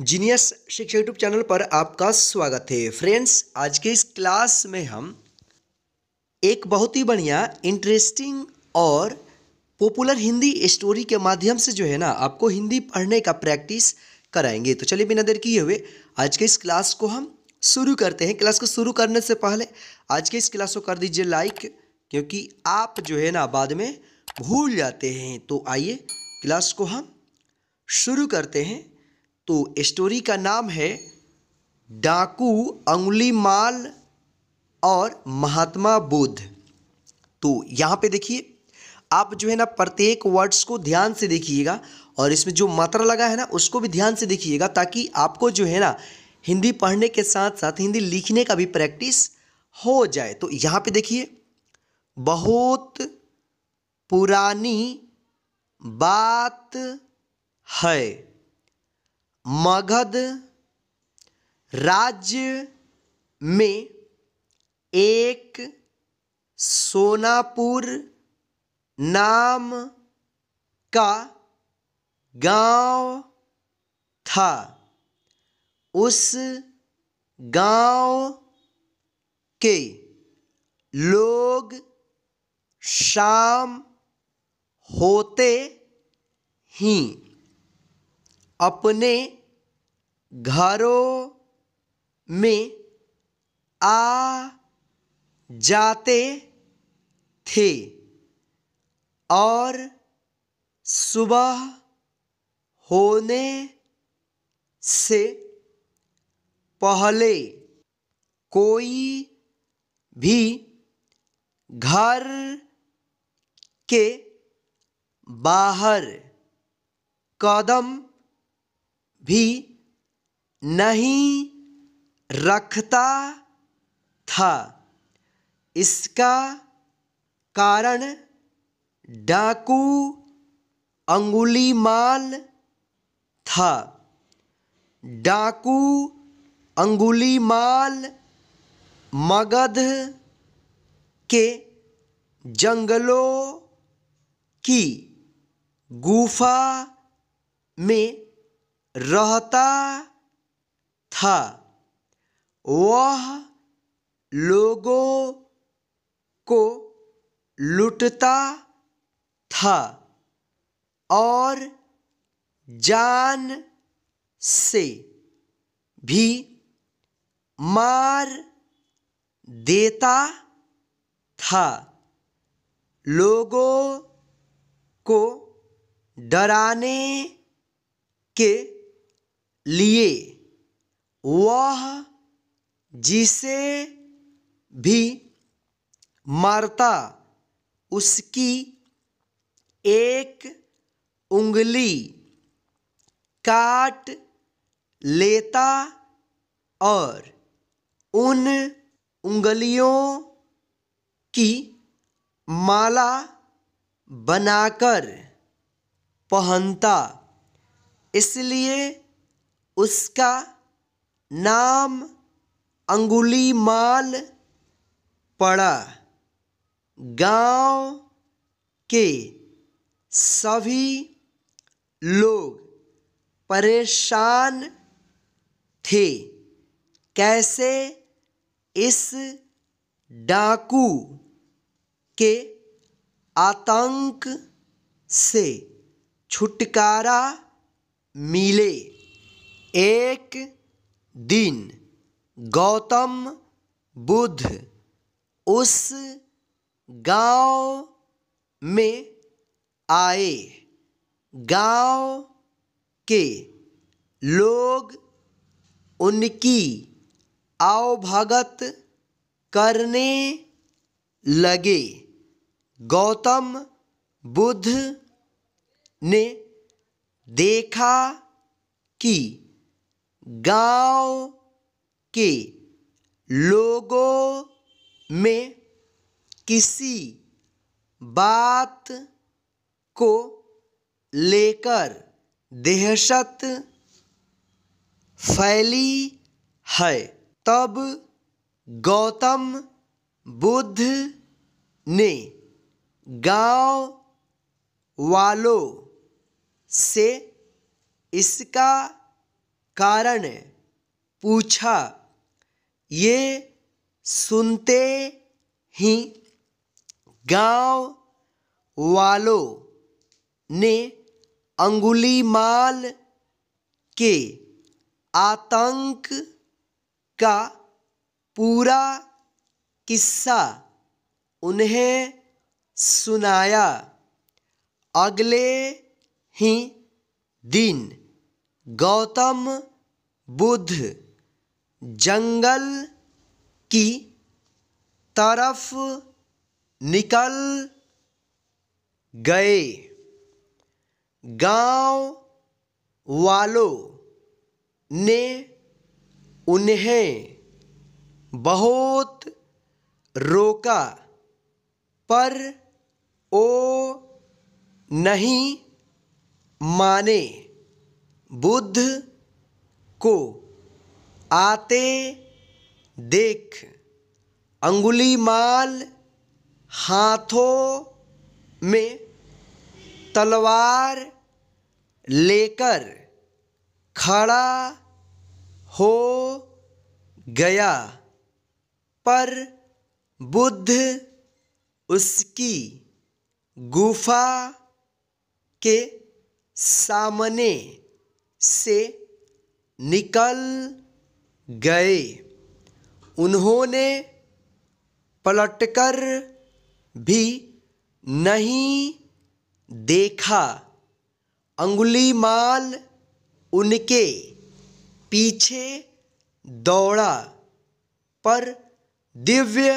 genius शिक्षा YouTube channel पर आपका स्वागत है फ्रेंड्स आज के इस क्लास में हम एक बहुत ही बढ़िया इंटरेस्टिंग और पॉपुलर हिंदी स्टोरी के माध्यम से जो है ना आपको हिंदी पढ़ने का प्रैक्टिस कराएंगे तो चलिए बिना देर किए हुए आज के इस क्लास को हम शुरू करते हैं क्लास को शुरू करने से पहले आज के इस क्लास को कर दीजिए लाइक क्योंकि आप जो है ना बाद में भूल जाते हैं तो आइए क्लास को हम शुरू करते हैं तो स्टोरी का नाम है डाकू अंगुली माल और महात्मा बुद्ध तो यहाँ पे देखिए आप जो है ना प्रत्येक वर्ड्स को ध्यान से देखिएगा और इसमें जो मात्रा लगा है ना उसको भी ध्यान से देखिएगा ताकि आपको जो है ना हिंदी पढ़ने के साथ साथ हिंदी लिखने का भी प्रैक्टिस हो जाए तो यहाँ पे देखिए बहुत पुरानी बात है मगध राज्य में एक सोनापुर नाम का गांव था उस गांव के लोग शाम होते ही अपने घरों में आ जाते थे और सुबह होने से पहले कोई भी घर के बाहर कदम भी नहीं रखता था इसका कारण डाकू अंगुलीमाल था डाकू अंगुलीमाल मगध के जंगलों की गुफा में रहता था वह लोगों को लूटता था और जान से भी मार देता था लोगों को डराने के लिए वह जिसे भी मारता उसकी एक उंगली काट लेता और उन उंगलियों की माला बनाकर पहनता इसलिए उसका नाम अंगुली माल पड़ा गांव के सभी लोग परेशान थे कैसे इस डाकू के आतंक से छुटकारा मिले एक दिन गौतम बुद्ध उस गांव में आए गांव के लोग उनकी आवभगत करने लगे गौतम बुद्ध ने देखा कि गांव के लोगों में किसी बात को लेकर दहशत फैली है तब गौतम बुद्ध ने गांव वालों से इसका कारण पूछा ये सुनते ही गांव वालों ने अंगुली माल के आतंक का पूरा किस्सा उन्हें सुनाया अगले ही दिन गौतम बुध जंगल की तरफ निकल गए गांव वालों ने उन्हें बहुत रोका पर ओ नहीं माने बुद्ध को आते देख अंगुली माल हाथों में तलवार लेकर खड़ा हो गया पर बुद्ध उसकी गुफा के सामने से निकल गए उन्होंने पलटकर भी नहीं देखा अंगुली माल उनके पीछे दौड़ा पर दिव्य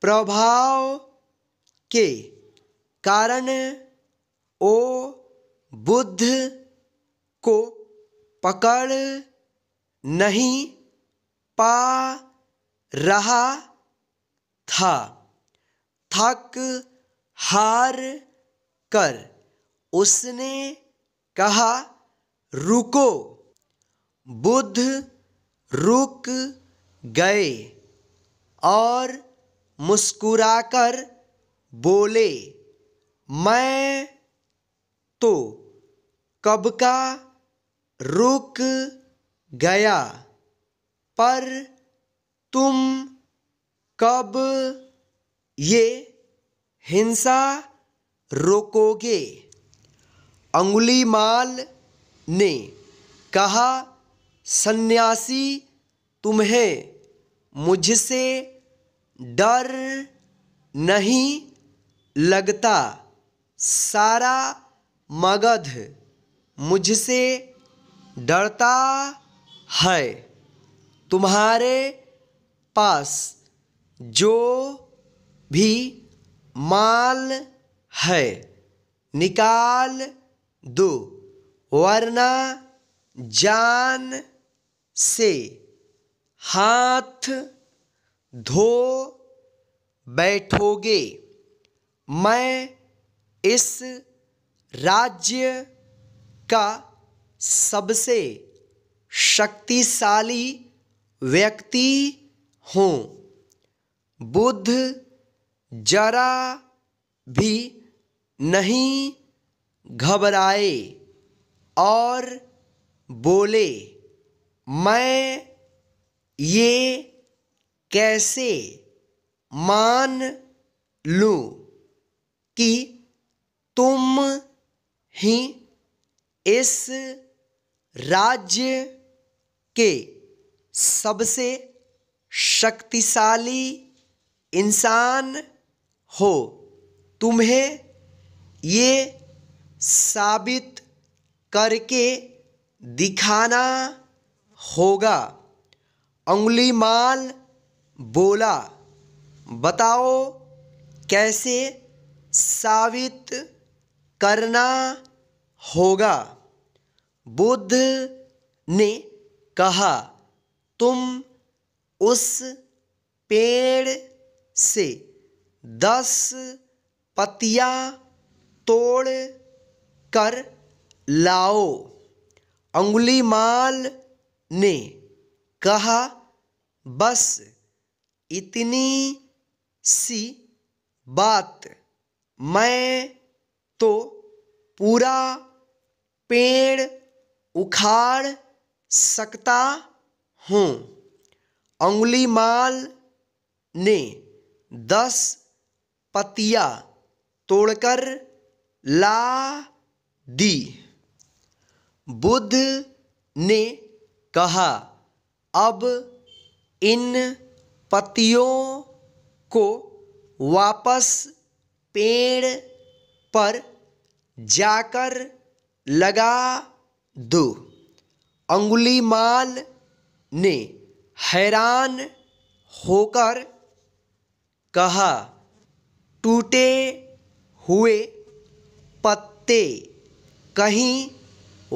प्रभाव के कारण ओ बुद्ध को पकड़ नहीं पा रहा था थक हार कर उसने कहा रुको बुद्ध रुक गए और मुस्कुराकर बोले मैं तो कब का रुक गया पर तुम कब ये हिंसा रोकोगे अंगुलीमाल ने कहा सन्यासी तुम्हें मुझसे डर नहीं लगता सारा मगध मुझसे डरता है तुम्हारे पास जो भी माल है निकाल दो वरना जान से हाथ धो बैठोगे मैं इस राज्य का सबसे शक्तिशाली व्यक्ति हों बुद्ध जरा भी नहीं घबराए और बोले मैं ये कैसे मान लूं कि तुम ही इस राज्य के सबसे शक्तिशाली इंसान हो तुम्हें ये साबित करके दिखाना होगा अंगुलीमाल बोला बताओ कैसे साबित करना होगा बुद्ध ने कहा तुम उस पेड़ से दस पतिया तोड़ कर लाओ अंगुलीमाल ने कहा बस इतनी सी बात मैं तो पूरा पेड़ उखाड़ सकता हूँ अंगुलीमाल ने दस पतिया तोड़कर ला दी बुद्ध ने कहा अब इन पत्तियों को वापस पेड़ पर जाकर लगा दो अंगुलीमाल ने हैरान होकर कहा टूटे हुए पत्ते कहीं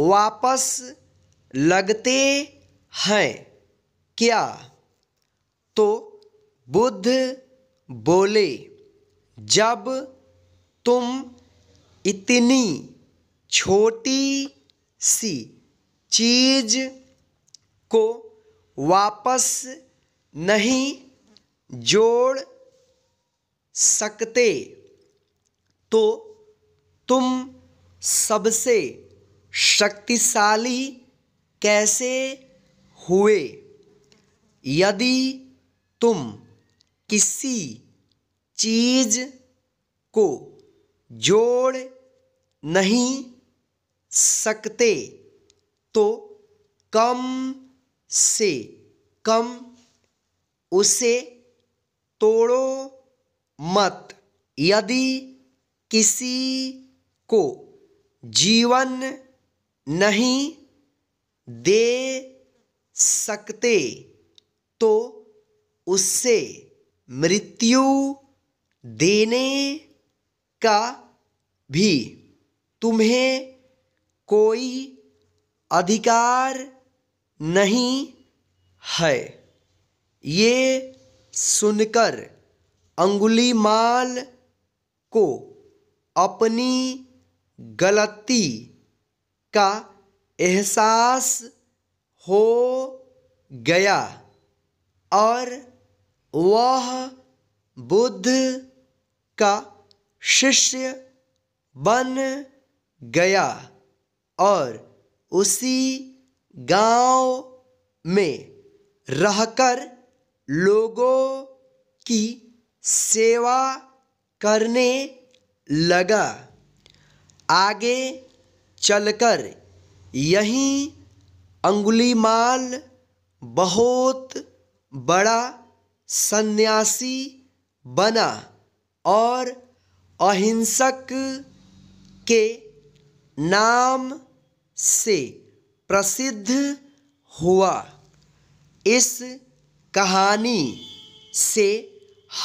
वापस लगते हैं क्या तो बुद्ध बोले जब तुम इतनी छोटी सी चीज को वापस नहीं जोड़ सकते तो तुम सबसे शक्तिशाली कैसे हुए यदि तुम किसी चीज को जोड़ नहीं सकते तो कम से कम उसे तोड़ो मत यदि किसी को जीवन नहीं दे सकते तो उससे मृत्यु देने का भी तुम्हें कोई अधिकार नहीं है ये सुनकर अंगुलीमाल को अपनी गलती का एहसास हो गया और वह बुद्ध का शिष्य बन गया और उसी गांव में रहकर लोगों की सेवा करने लगा आगे चलकर यहीं अंगुलीमाल बहुत बड़ा सन्यासी बना और अहिंसक के नाम से प्रसिद्ध हुआ इस कहानी से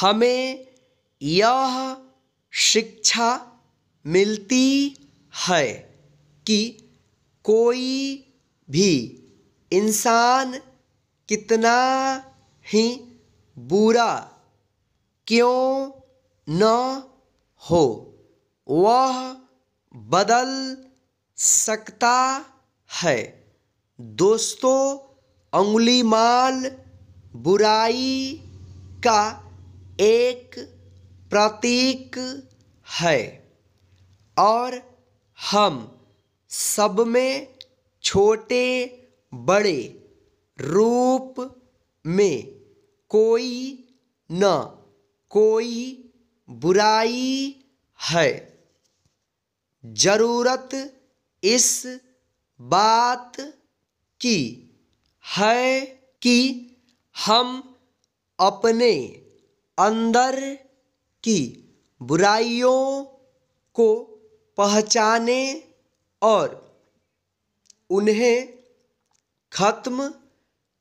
हमें यह शिक्षा मिलती है कि कोई भी इंसान कितना ही बुरा क्यों न हो वह बदल सकता है दोस्तों माल बुराई का एक प्रतीक है और हम सब में छोटे बड़े रूप में कोई न कोई बुराई है ज़रूरत इस बात की है कि हम अपने अंदर की बुराइयों को पहचाने और उन्हें खत्म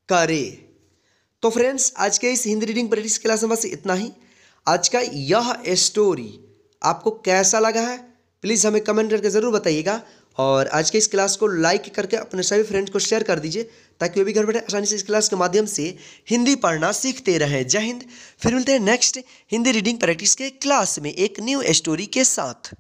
करें तो फ्रेंड्स आज के इस हिंदी रीडिंग प्रैक्टिस क्लास में बस इतना ही आज का यह स्टोरी आपको कैसा लगा है प्लीज़ हमें कमेंट करके ज़रूर बताइएगा और आज के इस क्लास को लाइक करके अपने सभी फ्रेंड्स को शेयर कर दीजिए ताकि वे भी घर बैठे आसानी से इस क्लास के माध्यम से हिंदी पढ़ना सीखते रहें जय हिंद फिर मिलते हैं नेक्स्ट हिंदी रीडिंग प्रैक्टिस के क्लास में एक न्यू स्टोरी के साथ